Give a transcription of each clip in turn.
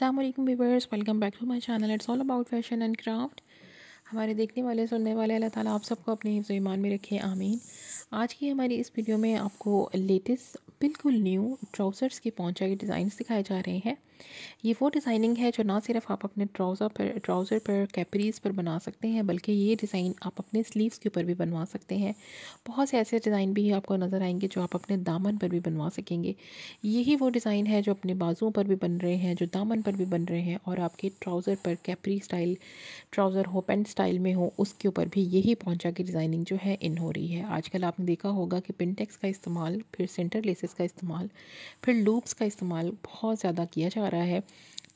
अस्सलाम वालेकुम welcome back to my channel it's all about fashion and craft हमारे देखने वाले सुनने वाले अल्लाह ताला आप सबको अपने हिस्सों ईमान में रखे आमीन आज की हमारी इस वीडियो में आपको लेटेस्ट बिल्कुल न्यू ट्राउज़र्स के पहुँचाई डिज़ाइन दिखाए जा रहे हैं ये वो डिज़ाइनिंग है जो ना सिर्फ आप अपने ट्राउज़र पर ट्राउज़र पर कैपरीज़ पर बना सकते हैं बल्कि ये डिज़ाइन आप अपने स्लीव्स के ऊपर भी बनवा सकते हैं बहुत से ऐसे डिज़ाइन भी आपको नज़र आएंगे जो आप अपने दामन पर भी बनवा सकेंगे यही वो डिज़ाइन है जो अपने बाजुओं पर भी बन रहे हैं जो दामन पर भी बन रहे हैं और आपके ट्राउज़र पर कैपरी स्टाइल ट्राउज़र हो पेंट स्टाइल में हो उसके ऊपर भी यही पहुँचा की डिज़ाइनिंग जो है इन हो रही है आजकल आपने देखा होगा कि पिनटेक्स का इस्तेमाल फिर सेंटर लेसेस का इस्तेमाल फिर लूप्स का इस्तेमाल बहुत ज़्यादा किया जा रहा है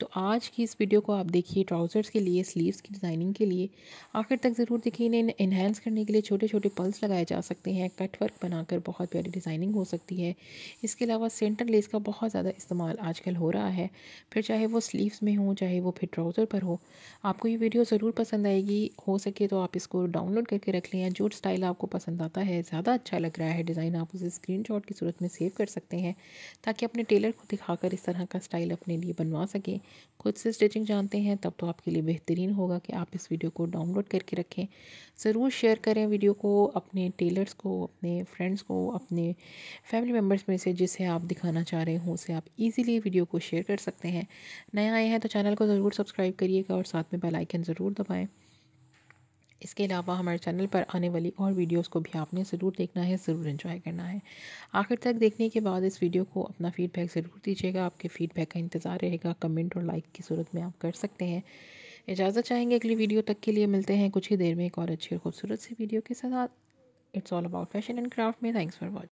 तो आज की इस वीडियो को आप देखिए ट्राउज़र्स के लिए स्लीव्स की डिज़ाइनिंग के लिए आखिर तक ज़रूर देखिए इन्हें इन्हेंस करने के लिए छोटे छोटे पल्स लगाए जा सकते हैं कट वर्क बनाकर बहुत प्यारी डिज़ाइनिंग हो सकती है इसके अलावा सेंटर लेस का बहुत ज़्यादा इस्तेमाल आजकल हो रहा है फिर चाहे वो स्लीवस में हो चाहे वो फिर ट्राउज़र पर हो आपको ये वीडियो ज़रूर पसंद आएगी हो सके तो आप इसको डाउनलोड करके रख लें जो स्टाइल आपको पसंद आता है ज़्यादा अच्छा लग रहा है डिज़ाइन आप उसे स्क्रीन की सूरत में सेव कर सकते हैं ताकि अपने टेलर को दिखाकर इस तरह का स्टाइल अपने लिए बनवा सकें खुद से स्टिचिंग जानते हैं तब तो आपके लिए बेहतरीन होगा कि आप इस वीडियो को डाउनलोड करके रखें ज़रूर शेयर करें वीडियो को अपने टेलर्स को अपने फ्रेंड्स को अपने फैमिली मेम्बर्स में से जिसे आप दिखाना चाह रहे हों उसे आप ईजिली वीडियो को शेयर कर सकते हैं नए आए हैं तो चैनल को ज़रूर सब्सक्राइब करिएगा और साथ में बेलाइकन ज़रूर दबाएँ इसके अलावा हमारे चैनल पर आने वाली और वीडियोस को भी आपने ज़रूर देखना है ज़रूर एंजॉय करना है आखिर तक देखने के बाद इस वीडियो को अपना फ़ीडबैक ज़रूर दीजिएगा आपके फ़ीडबैक का इंतज़ार रहेगा कमेंट और लाइक की सूरत में आप कर सकते हैं इजाज़त चाहेंगे अगली वीडियो तक के लिए मिलते हैं कुछ ही देर में एक और अच्छी और खूबसूरत सी वीडियो के साथ it's all about fashion and craft में थैंक्स फॉर वॉचिंग